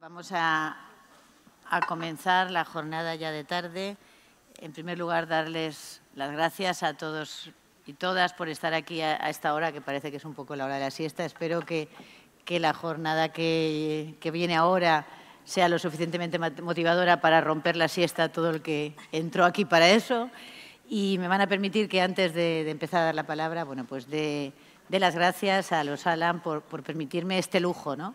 Vamos a, comenzar la jornada ya de tarde. En primer lugar, darles las gracias a todos y todas por estar aquí a, esta hora, que parece que es un poco la hora de la siesta. Espero que, la jornada que, viene ahora sea lo suficientemente motivadora para romper la siesta a todo el que entró aquí para eso. Y me van a permitir que antes de, empezar a dar la palabra, bueno, pues de las gracias a los Alan por, por permitirme este lujo, ¿no?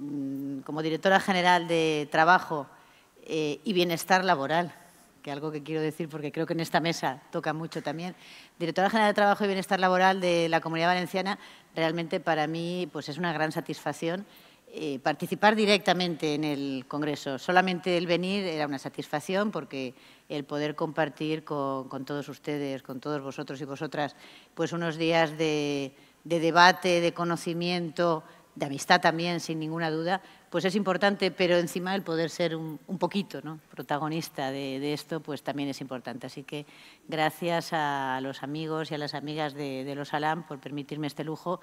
Mm, como directora general de Trabajo eh, y Bienestar Laboral, que algo que quiero decir porque creo que en esta mesa toca mucho también, directora general de Trabajo y Bienestar Laboral de la Comunidad Valenciana, realmente para mí pues, es una gran satisfacción eh, participar directamente en el Congreso. Solamente el venir era una satisfacción porque el poder compartir con, todos ustedes, con todos vosotros y vosotras, pues unos días de debate, de conocimiento, de amistad también, sin ninguna duda, pues es importante, pero encima el poder ser un, poquito ¿no? protagonista de, esto, pues también es importante. Así que gracias a los amigos y a las amigas de, los Alam por permitirme este lujo.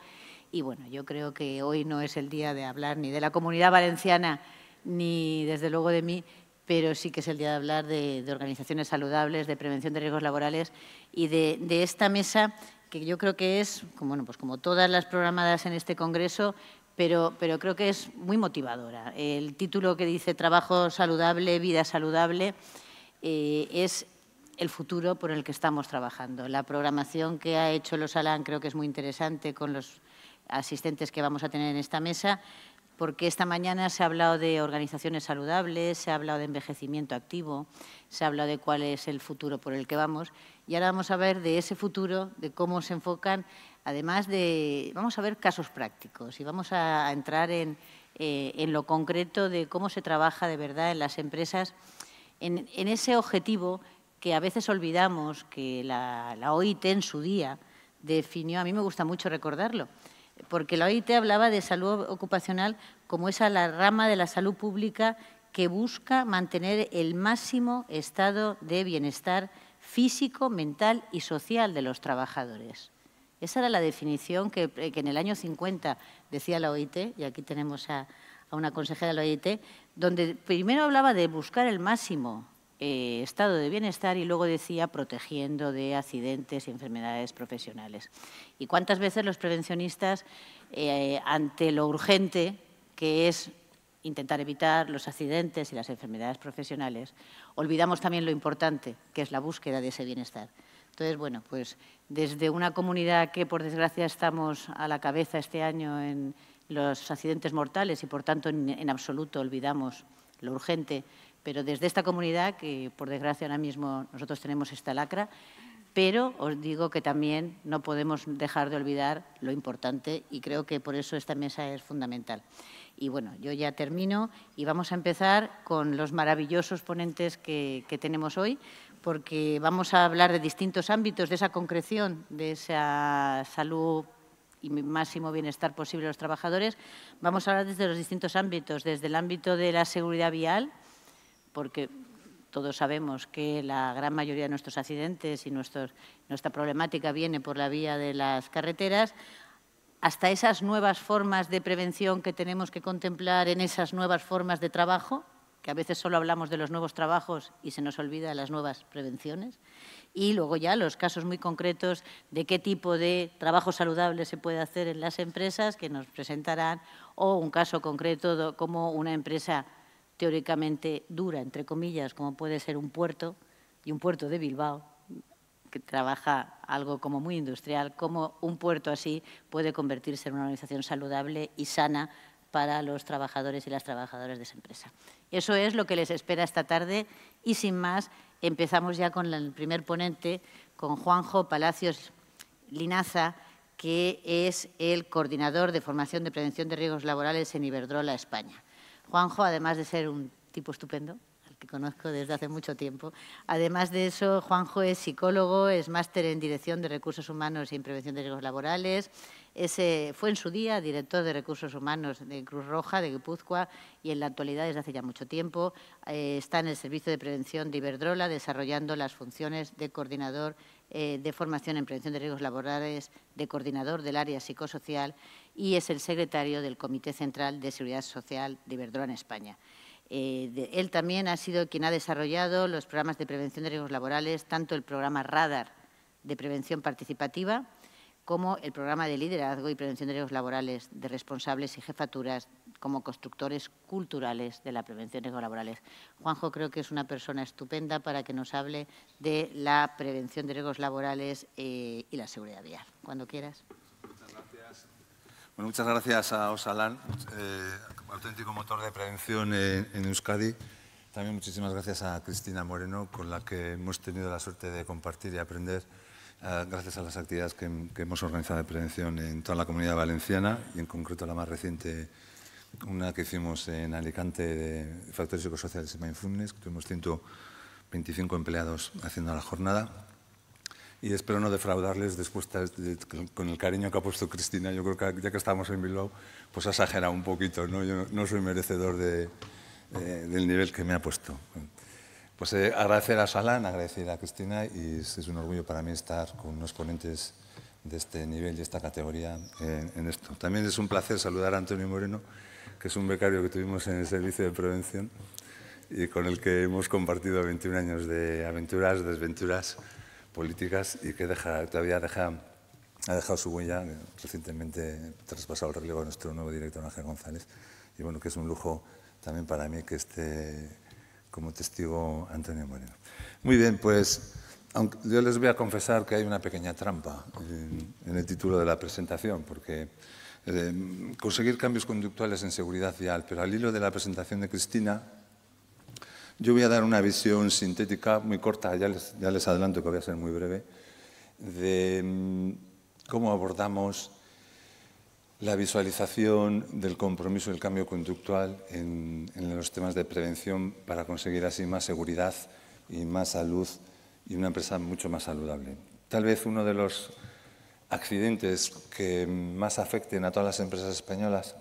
Y bueno, yo creo que hoy no es el día de hablar ni de la comunidad valenciana, ni desde luego de mí, pero sí que es el día de hablar de, organizaciones saludables, de prevención de riesgos laborales y de, esta mesa que yo creo que es, bueno, pues como todas las programadas en este Congreso, pero, creo que es muy motivadora. El título que dice Trabajo saludable, vida saludable, eh, es el futuro por el que estamos trabajando. La programación que ha hecho los Alan creo que es muy interesante con los asistentes que vamos a tener en esta mesa, porque esta mañana se ha hablado de organizaciones saludables, se ha hablado de envejecimiento activo, se ha hablado de cuál es el futuro por el que vamos y ahora vamos a ver de ese futuro, de cómo se enfocan además de, vamos a ver casos prácticos y vamos a entrar eh, en, lo concreto de cómo se trabaja de verdad en las empresas, en, ese objetivo que a veces olvidamos que la, OIT en su día definió, a mí me gusta mucho recordarlo, porque la OIT hablaba de salud ocupacional como esa la rama de la salud pública que busca mantener el máximo estado de bienestar físico, mental y social de los trabajadores. Esa era la definición que, eh, en el año 50 decía la OIT, y aquí tenemos a, una consejera de la OIT, donde primero hablaba de buscar el máximo eh, estado de bienestar y luego decía protegiendo de accidentes y enfermedades profesionales. ¿Y cuántas veces los prevencionistas, eh, ante lo urgente que es intentar evitar los accidentes y las enfermedades profesionales, olvidamos también lo importante que es la búsqueda de ese bienestar? Entonces, bueno, pues desde una comunidad que, por desgracia, estamos a la cabeza este año en los accidentes mortales y, por tanto, en, absoluto olvidamos lo urgente, pero desde esta comunidad, que por desgracia ahora mismo nosotros tenemos esta lacra, pero os digo que también no podemos dejar de olvidar lo importante y creo que por eso esta mesa es fundamental. Y bueno, yo ya termino y vamos a empezar con los maravillosos ponentes que, que tenemos hoy porque vamos a hablar de distintos ámbitos de esa concreción, de esa salud y máximo bienestar posible de los trabajadores. Vamos a hablar desde los distintos ámbitos, desde el ámbito de la seguridad vial, porque todos sabemos que la gran mayoría de nuestros accidentes y nuestra problemática viene por la vía de las carreteras, hasta esas nuevas formas de prevención que tenemos que contemplar en esas nuevas formas de trabajo, que a veces solo hablamos de los nuevos trabajos y se nos olvida las nuevas prevenciones. Y luego ya los casos muy concretos de qué tipo de trabajo saludable se puede hacer en las empresas que nos presentarán, o un caso concreto de cómo una empresa teóricamente dura, entre comillas, como puede ser un puerto, y un puerto de Bilbao, que trabaja algo como muy industrial, cómo un puerto así puede convertirse en una organización saludable y sana para los trabajadores y las trabajadoras de esa empresa. Eso es lo que les espera esta tarde y sin más empezamos ya con el primer ponente, con Juanjo Palacios Linaza, que es el coordinador de formación de prevención de riesgos laborales en Iberdrola, España. Juanjo, además de ser un tipo estupendo, al que conozco desde hace mucho tiempo, además de eso, Juanjo es psicólogo, es máster en dirección de recursos humanos y en prevención de riesgos laborales, ese fue en su día director de Recursos Humanos de Cruz Roja, de Guipúzcoa, y en la actualidad, desde hace ya mucho tiempo, eh, está en el Servicio de Prevención de Iberdrola, desarrollando las funciones de coordinador eh, de formación en prevención de riesgos laborales, de coordinador del área psicosocial y es el secretario del Comité Central de Seguridad Social de Iberdrola en España. Eh, él también ha sido quien ha desarrollado los programas de prevención de riesgos laborales, tanto el programa RADAR de prevención participativa, como el programa de liderazgo y prevención de riesgos laborales de responsables y jefaturas como constructores culturales de la prevención de riesgos laborales. Juanjo creo que es una persona estupenda para que nos hable de la prevención de riesgos laborales eh, y la seguridad vial. Cuando quieras. Muchas gracias, bueno, muchas gracias a Osalán, eh, auténtico motor de prevención en, en Euskadi. También muchísimas gracias a Cristina Moreno, con la que hemos tenido la suerte de compartir y aprender Ah, gracias a las actividades que, hemos organizado de prevención en toda la comunidad valenciana y en concreto la más reciente, una que hicimos en Alicante de factores psicosociales y mindfulness, que tuvimos 125 empleados haciendo la jornada. Y espero no defraudarles después con el cariño que ha puesto Cristina. Yo creo que ya que estamos en Bilbao, pues ha exagerado un poquito. ¿no? Yo no soy merecedor eh, del nivel que me ha puesto. Pues eh, agradecer a Salán, agradecer a Cristina y es un orgullo para mí estar con unos ponentes de este nivel y esta categoría en, esto. También es un placer saludar a Antonio Moreno, que es un becario que tuvimos en el Servicio de Prevención y con el que hemos compartido 21 años de aventuras, desventuras políticas y que deja, todavía ha dejado su huella. Eh, recientemente traspasado el relevo a nuestro nuevo director Ángel González y bueno, que es un lujo también para mí que esté como testigo Antonio Moreno. Muy bien, pues aunque yo les voy a confesar que hay una pequeña trampa en, el título de la presentación, porque eh, conseguir cambios conductuales en seguridad vial, pero al hilo de la presentación de Cristina, yo voy a dar una visión sintética muy corta, ya les adelanto que voy a ser muy breve, de mm, cómo abordamos la visualización del compromiso del cambio conductual en, los temas de prevención para conseguir así más seguridad y más salud y una empresa mucho más saludable. Tal vez uno de los accidentes que más afecten a todas las empresas españolas,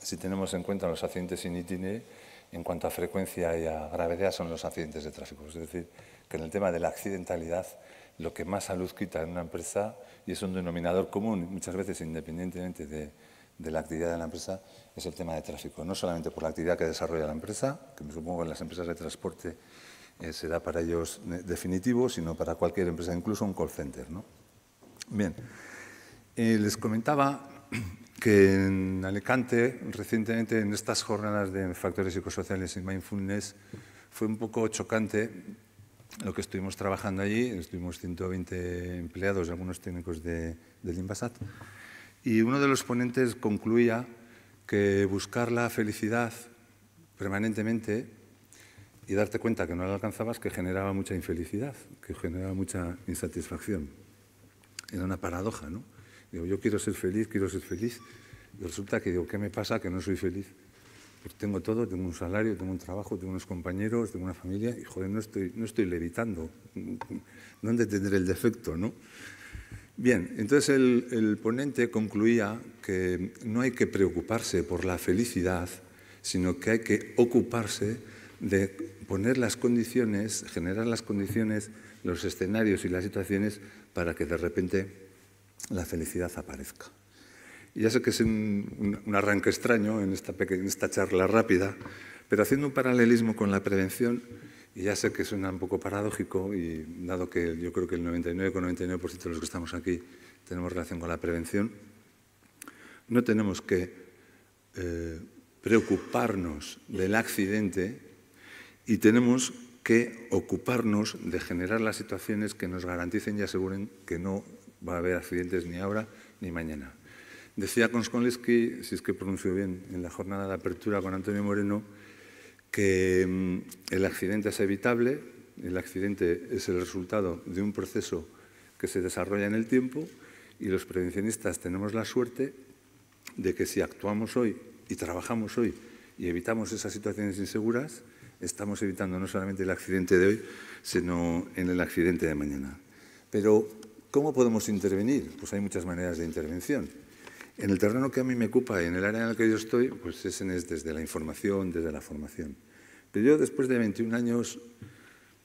si tenemos en cuenta los accidentes in en cuanto a frecuencia y a gravedad, son los accidentes de tráfico. Es decir, que en el tema de la accidentalidad lo que más salud quita en una empresa, y es un denominador común, muchas veces independientemente de, la actividad de la empresa, es el tema de tráfico. No solamente por la actividad que desarrolla la empresa, que me supongo en las empresas de transporte eh, será para ellos definitivo, sino para cualquier empresa, incluso un call center. Bien, eh, les comentaba que en Alicante, recientemente, en estas jornadas de factores psicosociales y mindfulness, fue un poco chocante lo que estuvimos trabajando allí, estuvimos 120 empleados y algunos técnicos de, del INVASAT, y uno de los ponentes concluía que buscar la felicidad permanentemente y darte cuenta que no la alcanzabas, que generaba mucha infelicidad, que generaba mucha insatisfacción. Era una paradoja, ¿no? Digo, yo quiero ser feliz, quiero ser feliz, y resulta que digo, ¿qué me pasa que no soy feliz? Pues tengo todo, tengo un salario, tengo un trabajo, tengo unos compañeros, tengo una familia y joder, no estoy, no estoy levitando. ¿Dónde tendré el defecto? ¿no? Bien, entonces el ponente concluía que no hay que preocuparse por la felicidad, sino que hay que ocuparse de poner las condiciones, generar las condiciones, los escenarios y las situaciones para que de repente la felicidad aparezca. Y ya sé que es un, arranque extraño en esta, charla rápida, pero haciendo un paralelismo con la prevención, y ya sé que suena un poco paradójico, y dado que yo creo que el 99,99% ,99 de los que estamos aquí tenemos relación con la prevención, no tenemos que eh, preocuparnos del accidente y tenemos que ocuparnos de generar las situaciones que nos garanticen y aseguren que no va a haber accidentes ni ahora ni mañana. Decía Konskonski, si es que pronuncio bien, en la jornada de apertura con Antonio Moreno, que mm, el accidente es evitable, el accidente es el resultado de un proceso que se desarrolla en el tiempo y los prevencionistas tenemos la suerte de que si actuamos hoy y trabajamos hoy y evitamos esas situaciones inseguras, estamos evitando no solamente el accidente de hoy, sino en el accidente de mañana. Pero, ¿cómo podemos intervenir? Pues hay muchas maneras de intervención. En el terreno que a mí me ocupa y en el área en la que yo estoy, pues ese es, desde la información, desde la formación. Pero yo después de 21 años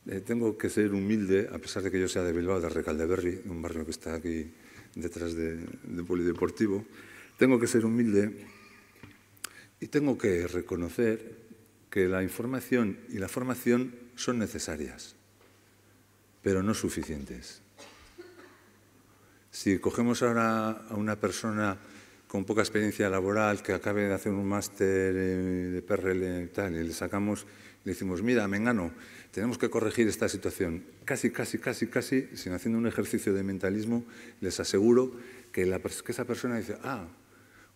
eh, tengo que ser humilde, a pesar de que yo sea de Bilbao, de Recaldeberry, un barrio que está aquí detrás de, Polideportivo, tengo que ser humilde y tengo que reconocer que la información y la formación son necesarias, pero no suficientes. Si cogemos ahora a una persona con poca experiencia laboral, que acabe de hacer un máster eh, de PRL y tal, y le sacamos le decimos, mira, Mengano, tenemos que corregir esta situación. Casi, casi, casi, casi, sin haciendo un ejercicio de mentalismo, les aseguro que, la, esa persona dice, ah,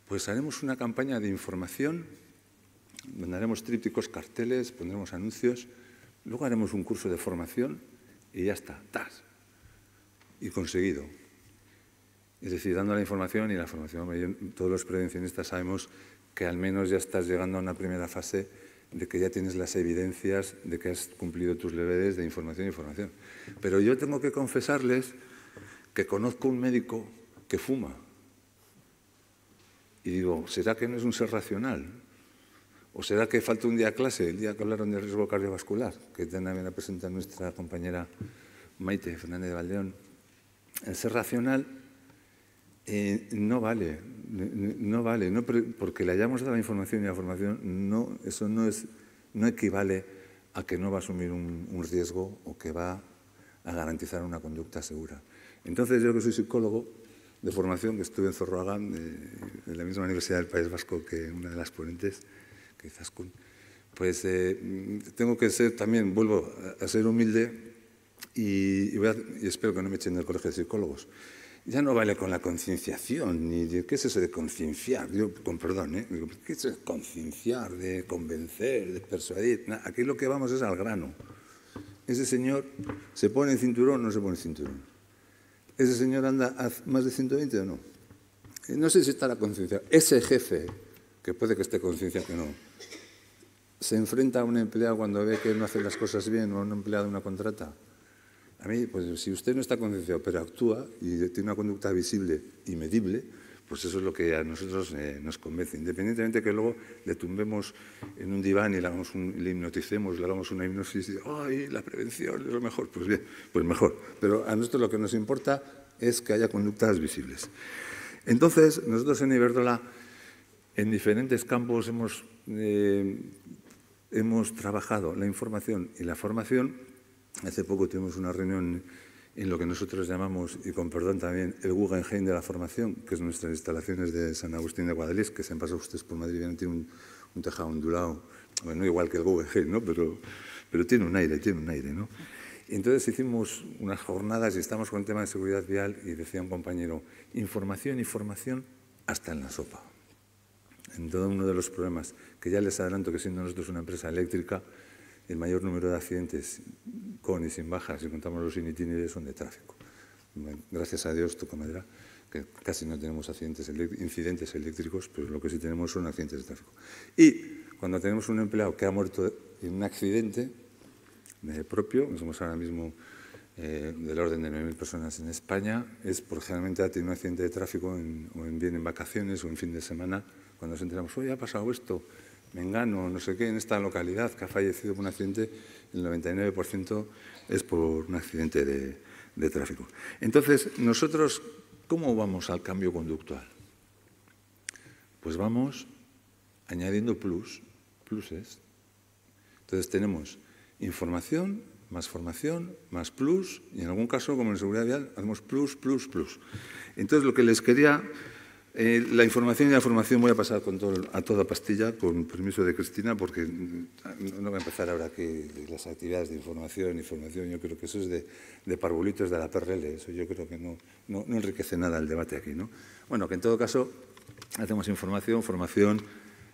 pues haremos una campaña de información, mandaremos trípticos, carteles, pondremos anuncios, luego haremos un curso de formación y ya está, tas. Y conseguido. Es decir, dando la información y la formación. Todos los prevencionistas sabemos que al menos ya estás llegando a una primera fase de que ya tienes las evidencias de que has cumplido tus deberes de información y formación. Pero yo tengo que confesarles que conozco un médico que fuma. Y digo, ¿será que no es un ser racional? ¿O será que falta un día clase, el día que hablaron de riesgo cardiovascular, que también la presenta nuestra compañera Maite Fernández de Valdeón? El ser racional eh, no vale, no vale, porque le hayamos dado la información y la formación, no, eso no, es, no equivale a que no va a asumir un, riesgo o que va a garantizar una conducta segura. Entonces, yo que soy psicólogo de formación, que estuve en Zorroagán, eh, en la misma Universidad del País Vasco que una de las ponentes, que es pues eh, tengo que ser también, vuelvo a, ser humilde y, y, espero que no me echen del colegio de psicólogos ya no vale con la concienciación, ni qué es eso de concienciar, yo, con perdón, ¿eh? ¿qué es de concienciar, de convencer, de persuadir? aquí lo que vamos es al grano. Ese señor se pone el cinturón o no se pone el cinturón. Ese señor anda más de 120 o no. Eh, no sé si está la concienciación. Ese jefe, que puede que esté concienciado que no, se enfrenta a un empleado cuando ve que no hace las cosas bien o a un empleado una contrata a mí, pues si usted no está concienciado, pero actúa y tiene una conducta visible y medible, pues eso es lo que a nosotros eh, nos convence. Independientemente que luego le tumbemos en un diván y le, hagamos un, le hipnoticemos, le hagamos una hipnosis y ¡ay, la prevención es lo mejor! Pues bien, pues mejor. Pero a nosotros lo que nos importa es que haya conductas visibles. Entonces, nosotros en Iberdrola, en diferentes campos hemos, eh, hemos trabajado la información y la formación Hace poco tuvimos una reunión en lo que nosotros llamamos, y con perdón también, el Guggenheim de la formación, que es nuestras instalaciones de San Agustín de Guadalix, que se han pasado ustedes por Madrid, tiene un, tejado ondulado, bueno, igual que el Guggenheim, ¿no? pero, pero tiene un aire, tiene un aire. ¿no? entonces hicimos unas jornadas y estamos con el tema de seguridad vial y decía un compañero, información y formación hasta en la sopa. En todo uno de los problemas, que ya les adelanto que siendo nosotros una empresa eléctrica, el mayor número de accidentes con y sin bajas, si contamos los sin son de tráfico. Gracias a Dios, toca madera, que casi no tenemos accidentes incidentes eléctricos, pero lo que sí tenemos son accidentes de tráfico. Y cuando tenemos un empleado que ha muerto en un accidente eh, propio, somos ahora mismo eh, del orden de 9.000 personas en España, es porque generalmente ha tenido un accidente de tráfico o en, bien en vacaciones o en fin de semana, cuando nos enteramos, oye, ha pasado esto, venga, no sé qué, en esta localidad que ha fallecido por un accidente, el 99% es por un accidente de, de tráfico. Entonces, nosotros, ¿cómo vamos al cambio conductual? Pues vamos añadiendo plus, pluses. Entonces tenemos información, más formación, más plus, y en algún caso, como en seguridad vial, hacemos plus, plus, plus. Entonces lo que les quería eh, la información y la formación voy a pasar con a toda pastilla, con permiso de Cristina, porque no voy a empezar ahora aquí las actividades de información y formación. Yo creo que eso es de, parbolitos parvulitos de la PRL. Eso yo creo que no, enriquece nada el debate aquí. Bueno, que en todo caso hacemos información, formación,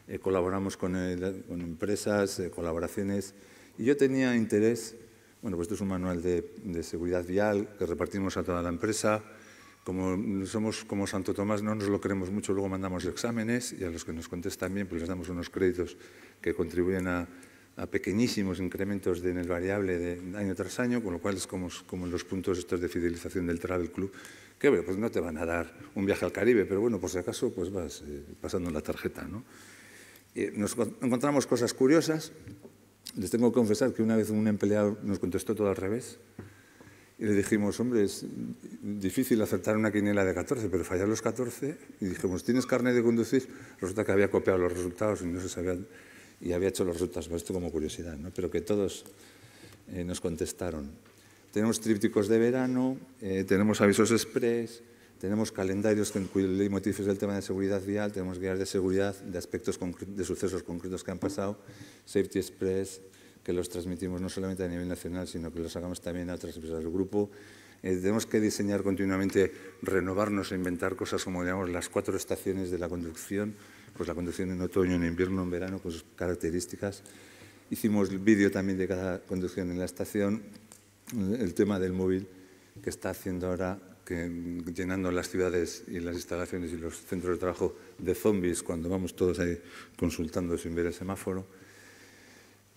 eh, colaboramos con, empresas, eh, colaboraciones. Y yo tenía interés, bueno, pues esto es un manual de seguridad vial que repartimos a toda la empresa como somos como Santo Tomás, no nos lo queremos mucho, luego mandamos exámenes y a los que nos contestan bien, pues les damos unos créditos que contribuyen a, pequeñísimos incrementos de, en el variable de año tras año, con lo cual es como, como los puntos estos de fidelización del Travel Club, que pues no te van a dar un viaje al Caribe, pero bueno, por si acaso, pues vas eh, pasando la tarjeta, eh, nos encontramos cosas curiosas. Les tengo que confesar que una vez un empleado nos contestó todo al revés. Y le dijimos, hombre, es difícil acertar una quiniela de 14, pero fallar los 14. Y dijimos, ¿tienes carne de conducir? Resulta que había copiado los resultados y no se sabían. Y había hecho los resultados, esto como curiosidad, ¿no? pero que todos eh, nos contestaron. Tenemos trípticos de verano, eh, tenemos avisos express, tenemos calendarios con cuyo del tema de seguridad vial, tenemos guías de seguridad de aspectos de sucesos concretos que han pasado, Safety Express, que los transmitimos no solamente a nivel nacional, sino que los hagamos también a otras empresas del grupo. Eh, tenemos que diseñar continuamente, renovarnos e inventar cosas como digamos, las cuatro estaciones de la conducción, pues la conducción en otoño, en invierno, en verano, con sus características. Hicimos vídeo también de cada conducción en la estación, el tema del móvil que está haciendo ahora, llenando las ciudades y las instalaciones y los centros de trabajo de zombies, cuando vamos todos ahí consultando sin ver el semáforo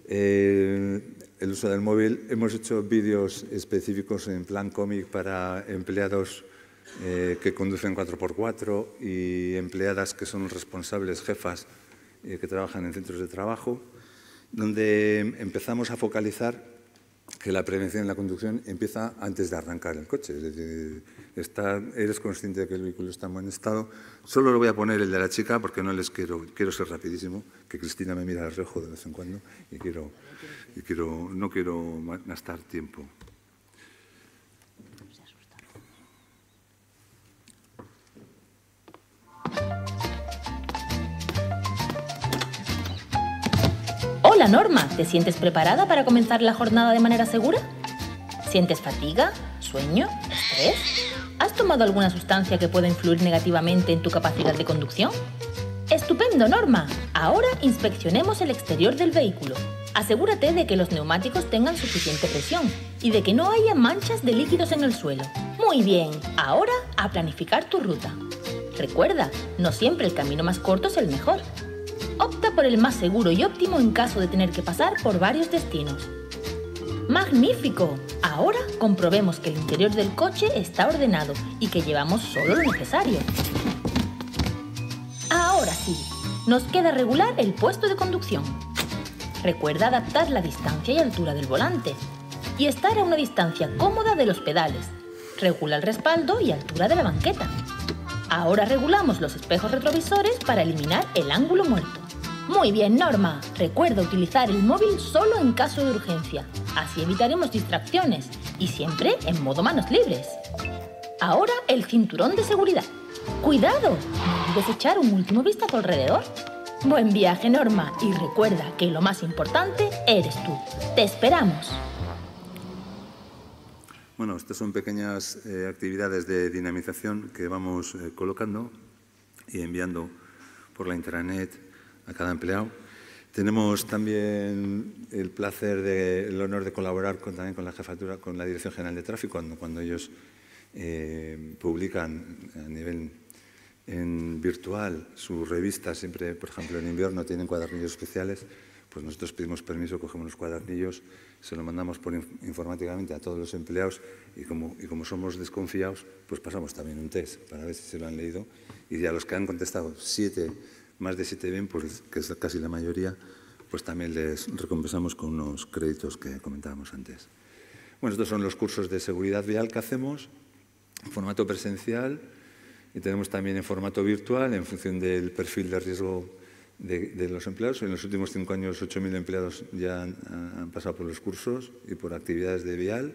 eh, el uso del móvil. Hemos hecho vídeos específicos en plan cómic para empleados eh, que conducen 4x4 y empleadas que son responsables, jefas, eh, que trabajan en centros de trabajo, donde empezamos a focalizar que la prevención en la conducción empieza antes de arrancar el coche. Es decir, eres consciente de que el vehículo está en buen estado. Solo lo voy a poner el de la chica porque no les quiero, quiero ser rapidísimo, que Cristina me mira al rejo de vez en cuando y, quiero, y quiero, no quiero gastar tiempo. norma. ¿Te sientes preparada para comenzar la jornada de manera segura? ¿Sientes fatiga, sueño, estrés? ¿Has tomado alguna sustancia que pueda influir negativamente en tu capacidad de conducción? Estupendo, Norma. Ahora inspeccionemos el exterior del vehículo. Asegúrate de que los neumáticos tengan suficiente presión y de que no haya manchas de líquidos en el suelo. Muy bien, ahora a planificar tu ruta. Recuerda, no siempre el camino más corto es el mejor opta por el más seguro y óptimo en caso de tener que pasar por varios destinos. ¡Magnífico! Ahora comprobemos que el interior del coche está ordenado y que llevamos solo lo necesario. Ahora sí, nos queda regular el puesto de conducción. Recuerda adaptar la distancia y altura del volante y estar a una distancia cómoda de los pedales. Regula el respaldo y altura de la banqueta. Ahora regulamos los espejos retrovisores para eliminar el ángulo muerto. Muy bien, Norma. Recuerda utilizar el móvil solo en caso de urgencia. Así evitaremos distracciones y siempre en modo manos libres. Ahora el cinturón de seguridad. ¡Cuidado! No echar un último vistazo alrededor. Buen viaje, Norma, y recuerda que lo más importante eres tú. Te esperamos. Bueno, estas son pequeñas eh, actividades de dinamización que vamos eh, colocando y enviando por la intranet a cada empleado. Tenemos también el placer, de, el honor de colaborar con, también con la jefatura, con la Dirección General de Tráfico, cuando, ellos eh, publican a nivel en virtual su revista, siempre, por ejemplo, en invierno tienen cuadernillos especiales, pues nosotros pedimos permiso, cogemos los cuadernillos, se lo mandamos por informáticamente a todos los empleados y como, y como somos desconfiados, pues pasamos también un test para ver si se lo han leído y a los que han contestado siete más de 7.000, pues, que es casi la mayoría, pues también les recompensamos con unos créditos que comentábamos antes. Bueno, estos son los cursos de seguridad vial que hacemos en formato presencial y tenemos también en formato virtual en función del perfil de riesgo de, los empleados. En los últimos cinco años 8.000 empleados ya han pasado por los cursos y por actividades de vial.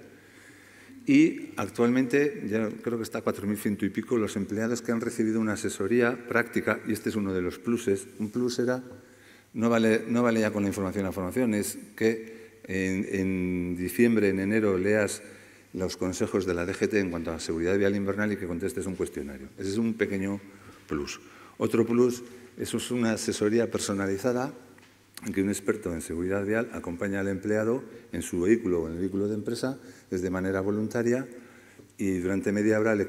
Y actualmente ya creo que está a 4.100 y pico los empleados que han recibido una asesoría práctica, y este es uno de los pluses. Un plus era, no vale, ya con la información a formación, es que en, en diciembre, en enero, leas los consejos de la DGT en cuanto a seguridad vial invernal y que contestes un cuestionario. Ese es un pequeño plus. Otro plus, eso es una asesoría personalizada que un experto en seguridad vial acompaña al empleado en su vehículo o en el vehículo de empresa desde de manera voluntaria y durante media hora le,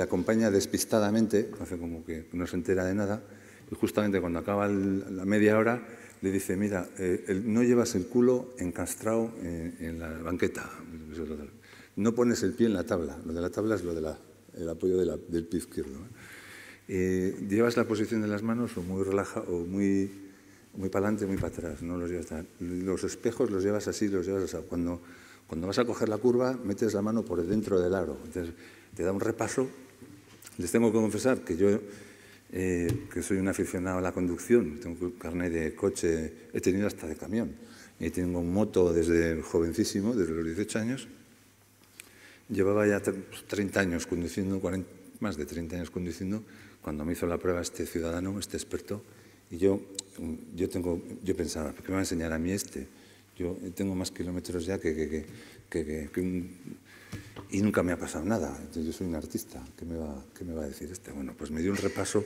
acompaña despistadamente, hace como que no se entera de nada, y justamente cuando acaba la media hora le dice, mira, eh, no llevas el culo encastrado en, en, la banqueta, no pones el pie en la tabla, lo de la tabla es lo del de apoyo la, del pie izquierdo. Eh, llevas la posición de las manos o muy relaja o muy muy para adelante, muy para atrás, no los llevas Los espejos los llevas así, los llevas así. Cuando, cuando vas a coger la curva, metes la mano por dentro del aro. Entonces, te da un repaso. Les tengo que confesar que yo, eh, que soy un aficionado a la conducción, tengo carnet de coche, he tenido hasta de camión, y tengo moto desde jovencísimo, desde los 18 años. Llevaba ya 30 pues, años conduciendo, más de 30 años conduciendo, cuando me hizo la prueba este ciudadano, este experto, y yo yo tengo, yo pensaba, ¿por qué me va a enseñar a mí este? Yo tengo más kilómetros ya que, que, y nunca me ha pasado nada. Entonces yo soy un artista, ¿qué me va, qué me va a decir este? Bueno, pues me dio un repaso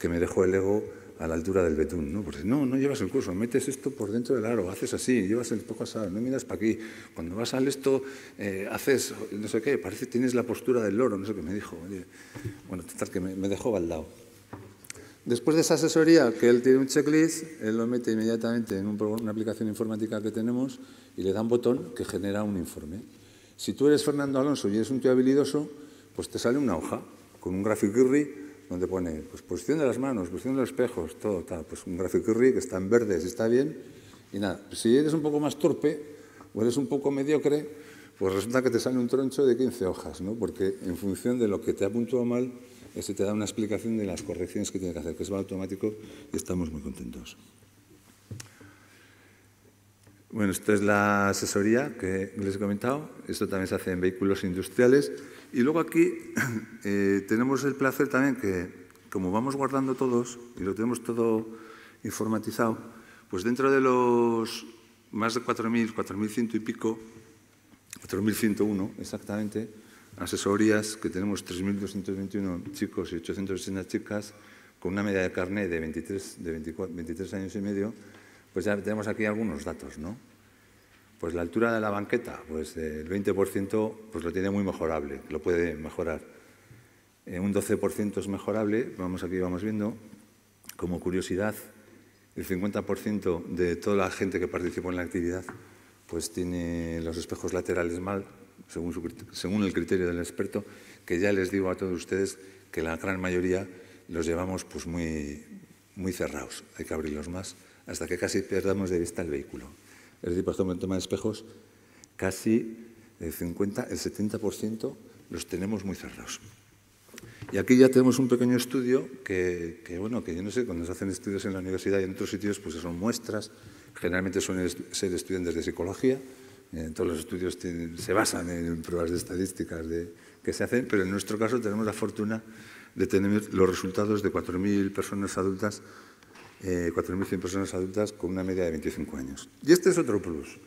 que me dejó el ego a la altura del betún, ¿no? Porque no, no llevas el curso, metes esto por dentro del aro, haces así, llevas el poco asado, no miras para aquí. Cuando vas al esto, eh, haces no sé qué, parece que tienes la postura del loro, no sé qué me dijo. bueno, total, que me, me dejó baldado. Después de esa asesoría, que él tiene un checklist, él lo mete inmediatamente en una aplicación informática que tenemos y le da un botón que genera un informe. Si tú eres Fernando Alonso y eres un tío habilidoso, pues te sale una hoja con un graficurri donde pone pues, posición de las manos, posición de los espejos, todo tal. Pues un graficurri que está en verde, si está bien. Y nada, si eres un poco más torpe o eres un poco mediocre, pues resulta que te sale un troncho de 15 hojas, ¿no? Porque en función de lo que te ha puntuado mal, se te da una explicación de las correcciones que tiene que hacer, que es va automático y estamos muy contentos. Bueno, esta es la asesoría que les he comentado. Esto también se hace en vehículos industriales. Y luego aquí eh, tenemos el placer también que, como vamos guardando todos y lo tenemos todo informatizado, pues dentro de los más de 4.000, 4.100 y pico, 4.101 exactamente, asesorías que tenemos 3.221 chicos y 860 chicas con una media de carné de 23, años y medio, pues ya tenemos aquí algunos datos, ¿no? Pues la altura de la banqueta, pues el 20% pues lo tiene muy mejorable, lo puede mejorar. Eh, un 12% es mejorable, vamos aquí vamos viendo, como curiosidad, el 50% de toda la gente que participó en la actividad pues tiene los espejos laterales mal, según, el criterio del experto, que ya les digo a todos ustedes que la gran mayoría los llevamos pues muy, muy cerrados. Hay que abrirlos más hasta que casi perdamos de vista el vehículo. Es decir, por ejemplo, en tema de espejos, casi el 50, el 70% los tenemos muy cerrados. Y aquí ya tenemos un pequeño estudio que, que, bueno, que yo no sé, cuando se hacen estudios en la universidad y en otros sitios, pues son muestras, generalmente suelen ser estudiantes de psicología, todos los estudios se basan en pruebas de estadísticas que se hacen, pero en nuestro caso tenemos la fortuna de tener los resultados de 4.000 personas adultas, 4.100 eh, personas adultas con una media de 25 años. Y este es otro plus.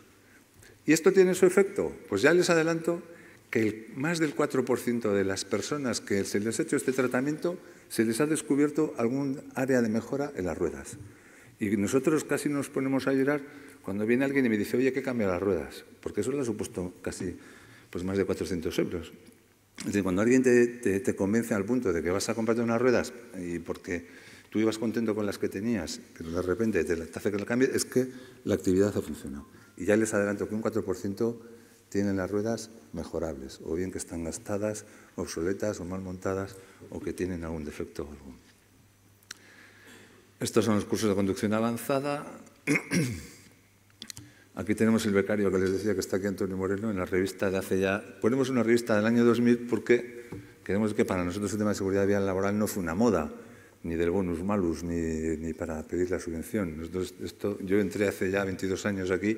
¿Y esto tiene su efecto? Pues ya les adelanto que más del 4% de las personas que se les ha hecho este tratamiento se les ha descubierto algún área de mejora en las ruedas. Y nosotros casi nos ponemos a llorar cuando viene alguien y me dice, oye, ¿qué que las ruedas, porque eso le ha supuesto casi pues, más de 400 euros. Es decir, cuando alguien te, convence al punto de que vas a comprarte unas ruedas y porque tú ibas contento con las que tenías, pero de repente te hace que la cambies, es que la actividad ha funcionado. Y ya les adelanto que un 4% tienen las ruedas mejorables, o bien que están gastadas, obsoletas o mal montadas, o que tienen algún defecto o Estos son los cursos de conducción avanzada. Aquí tenemos el becario que les decía que está aquí Antonio Moreno, en la revista de hace ya... Ponemos una revista del año 2000 porque queremos que para nosotros el tema de seguridad vial laboral no fue una moda, ni del bonus malus, ni, para pedir la subvención. esto, yo entré hace ya 22 años aquí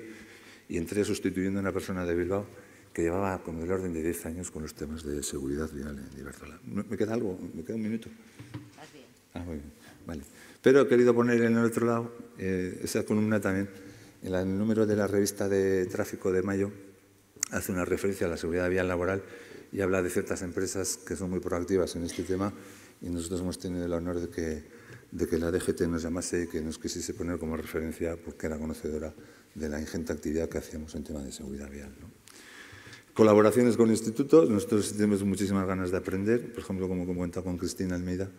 y entré sustituyendo a una persona de Bilbao que llevaba como el orden de 10 años con los temas de seguridad vial en ¿Me queda algo? ¿Me queda un minuto? Ah, muy bien. Vale. Pero he querido poner en el otro lado eh, esa columna también en el número de la revista de tráfico de mayo hace una referencia a la seguridad vial laboral y habla de ciertas empresas que son muy proactivas en este tema y nosotros hemos tenido el honor de que, la DGT nos llamase y que nos quisiese poner como referencia porque era conocedora de la ingente actividad que hacíamos en tema de seguridad vial. Colaboraciones con institutos, nosotros tenemos muchísimas ganas de aprender, por ejemplo, como cuenta con Cristina Almeida,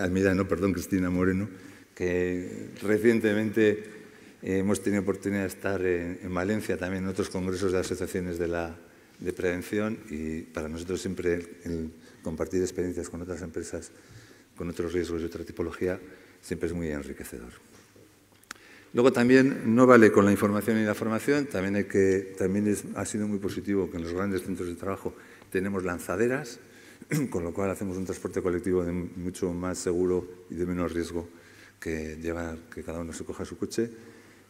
Almeida no, perdón, Cristina Moreno, que recientemente eh, hemos tenido oportunidad de estar en, Valencia también en otros congresos de asociaciones de, la, prevención y para nosotros siempre compartir experiencias con otras empresas con otros riesgos y otra tipología siempre es muy enriquecedor. Luego también no vale con la información y la formación, también, que, también ha sido muy positivo que en los grandes centros de trabajo tenemos lanzaderas, con lo cual hacemos un transporte colectivo de mucho más seguro y de menos riesgo que llevar que cada uno se coja su coche.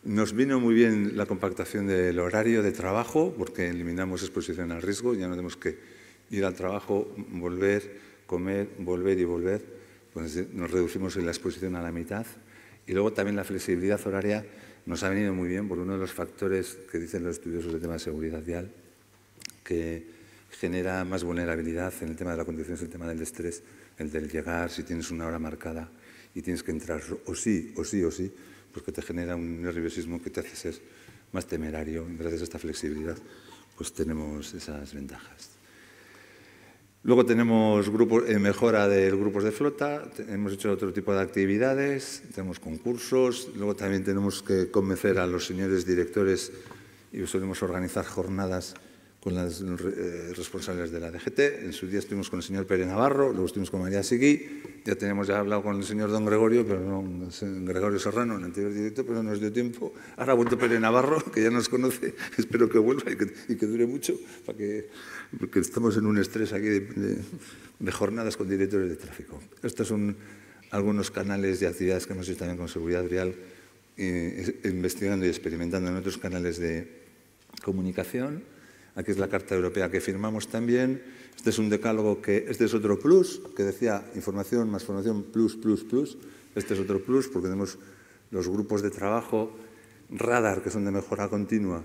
Nos vino muy bien la compactación del horario de trabajo, porque eliminamos exposición al riesgo, ya no tenemos que ir al trabajo, volver, comer, volver y volver. Pues eh, nos reducimos en la exposición a la mitad. Y luego también la flexibilidad horaria nos ha venido muy bien, por uno de los factores que dicen los estudiosos del tema de seguridad vial, que genera más vulnerabilidad en el tema de la condición, es el tema del estrés, el del llegar, si tienes una hora marcada y tienes que entrar o sí, o sí, o sí, porque pues, te genera un nerviosismo que te hace ser más temerario. Gracias a esta flexibilidad, pues tenemos esas ventajas. Luego tenemos eh, mejora de grupos de flota, hemos hecho otro tipo de actividades, tenemos concursos, luego también tenemos que convencer a los señores directores y solemos organizar jornadas con las eh, responsables de la DGT. En su día estuvimos con el señor Pérez Navarro, luego estuvimos con María Siguí. ya tenemos ya hablado con el señor don Gregorio, pero no, Gregorio Serrano, en el anterior directo, pero no nos dio tiempo. Ahora ha vuelto Pérez Navarro, que ya nos conoce, espero que vuelva y que, dure mucho, para que, porque estamos en un estrés aquí de, jornadas con directores de tráfico. Estos son algunos canales de actividades que hemos hecho también con seguridad vial, eh, investigando y experimentando en otros canales de comunicación Aquí es la Carta Europea que firmamos también. Este es un decálogo que, este es otro plus, que decía información más formación, plus, plus, plus. Este es otro plus porque tenemos los grupos de trabajo radar, que son de mejora continua,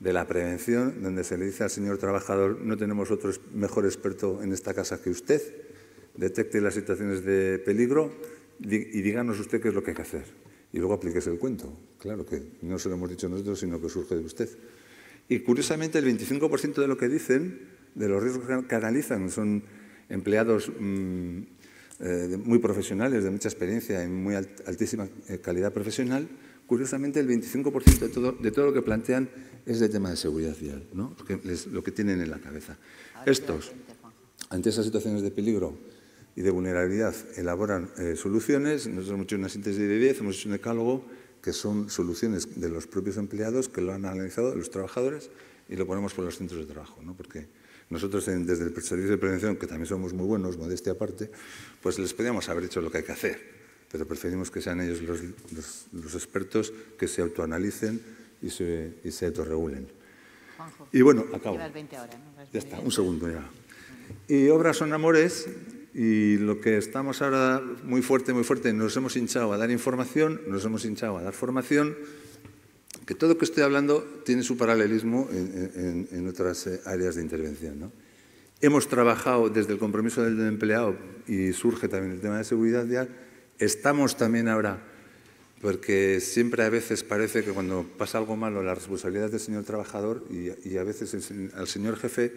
de la prevención, donde se le dice al señor trabajador, no tenemos otro mejor experto en esta casa que usted, detecte las situaciones de peligro y díganos usted qué es lo que hay que hacer. Y luego aplíquese el cuento. Claro que no se lo hemos dicho nosotros, sino que surge de usted. Y curiosamente el 25% de lo que dicen, de los riesgos que analizan, son empleados mm, eh, muy profesionales, de mucha experiencia y muy altísima eh, calidad profesional. Curiosamente el 25% de todo, de todo lo que plantean es de tema de seguridad vial, ¿no? lo, que tienen en la cabeza. Estos, ante esas situaciones de peligro, y de vulnerabilidad elaboran eh, soluciones. Nosotros hemos hecho una síntesis de 10, hemos hecho un decálogo que son soluciones de los propios empleados que lo han analizado los trabajadores y lo ponemos por los centros de trabajo, ¿no? porque nosotros desde el servicio de prevención, que también somos muy buenos, modestia aparte, pues les podíamos haber hecho lo que hay que hacer, pero preferimos que sean ellos los, expertos que se autoanalicen y se, y autorregulen. y bueno, acabo. horas, Ya está, un segundo ya. Y Obras son Amores y lo que estamos ahora muy fuerte, muy fuerte, nos hemos hinchado a dar información, nos hemos hinchado a dar formación, que todo lo que estoy hablando tiene su paralelismo en, otras eh, áreas de intervención. Hemos trabajado desde el compromiso del empleado y surge también el tema de seguridad vial. Estamos también ahora, porque siempre a veces parece que cuando pasa algo malo la responsabilidad es del señor trabajador y, a veces al señor jefe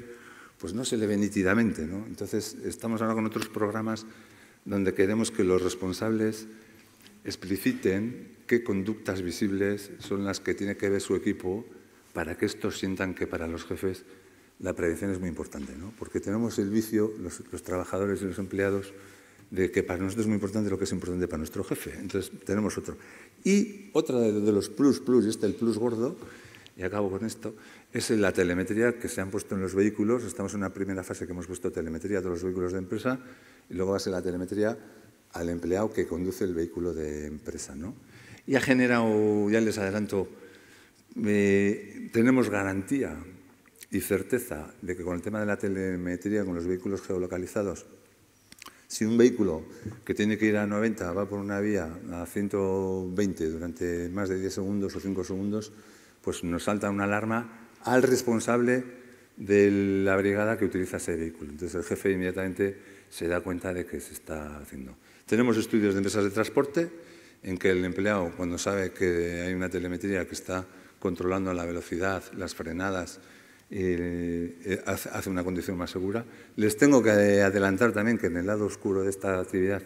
pues no se le ve nítidamente. Entonces, estamos ahora con otros programas donde queremos que los responsables expliciten qué conductas visibles son las que tiene que ver su equipo para que estos sientan que para los jefes la prevención es muy importante, ¿no? porque tenemos el vicio, los, trabajadores y los empleados, de que para nosotros es muy importante lo que es importante para nuestro jefe. Entonces tenemos otro. Y otra de, los plus, plus, y este el plus gordo, y acabo con esto, es la telemetría que se han puesto en los vehículos. Estamos en una primera fase que hemos puesto telemetría a todos los vehículos de empresa y luego va a ser la telemetría al empleado que conduce el vehículo de empresa. ¿no? Y ha generado, ya les adelanto, eh, tenemos garantía y certeza de que con el tema de la telemetría, con los vehículos geolocalizados, si un vehículo que tiene que ir a 90 va por una vía a 120 durante más de 10 segundos o 5 segundos, pues nos salta una alarma al responsable de la brigada que utiliza ese vehículo. Entonces el jefe inmediatamente se da cuenta de que se está haciendo. Tenemos estudios de empresas de transporte en que el empleado, cuando sabe que hay una telemetría que está controlando la velocidad, las frenadas, eh, eh, hace una condición más segura. Les tengo que adelantar también que en el lado oscuro de esta actividad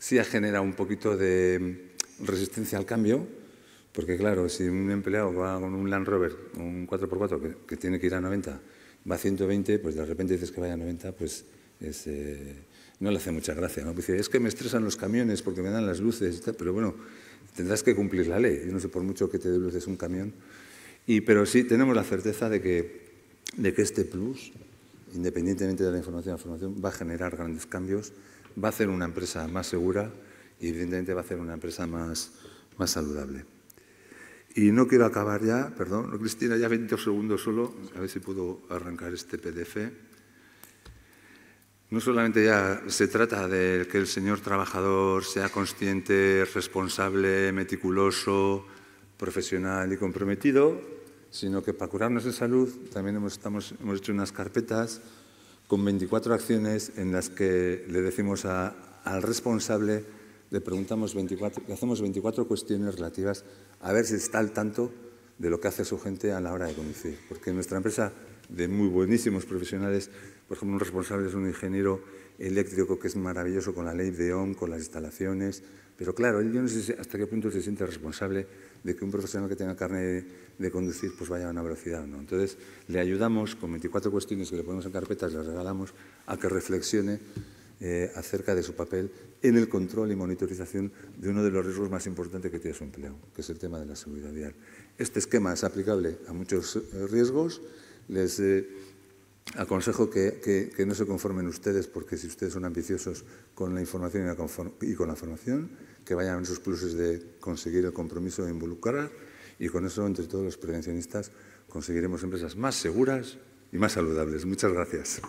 sí genera un poquito de resistencia al cambio, porque claro, si un empleado va con un Land Rover, un 4x4 que, tiene que ir a 90, va a 120, pues de repente dices que vaya a 90, pues eh, no le hace mucha gracia. ¿no? es que me estresan los camiones porque me dan las luces, pero bueno, tendrás que cumplir la ley. Yo no sé por mucho que te dé luces un camión. Y, pero sí tenemos la certeza de que, este plus, independientemente de la información, la formación, va a generar grandes cambios, va a hacer una empresa más segura y evidentemente va a hacer una empresa más saludable. Y no quiero acabar ya, perdón, Cristina, ya 20 segundos solo, a ver si puedo arrancar este PDF. No solamente ya se trata de que el señor trabajador sea consciente, responsable, meticuloso, profesional y comprometido, sino que para curarnos de salud también hemos, hecho unas carpetas con 24 acciones en las que le decimos al responsable le preguntamos 24, hacemos 24 cuestiones relativas a ver si está al tanto de lo que hace su gente a la hora de conducir. Porque nuestra empresa, de muy buenísimos profesionales, por ejemplo, un responsable es un ingeniero eléctrico que es maravilloso con la ley de OM, con las instalaciones, pero claro, yo no sé hasta qué punto se siente responsable de que un profesional que tenga carne de, conducir pues vaya a una velocidad o no. Entonces, le ayudamos con 24 cuestiones que le ponemos en carpetas, le regalamos a que reflexione eh, acerca de su papel en el control y monitorización de uno de los riesgos más importantes que tiene su empleo, que es el tema de la seguridad vial. Este esquema es aplicable a muchos eh, riesgos. Les eh, aconsejo que, no se conformen ustedes, porque si ustedes son ambiciosos con la información y, con la formación, que vayan en sus pluses de conseguir el compromiso de involucrar y con eso, entre todos los prevencionistas, conseguiremos empresas más seguras y más saludables. Muchas gracias.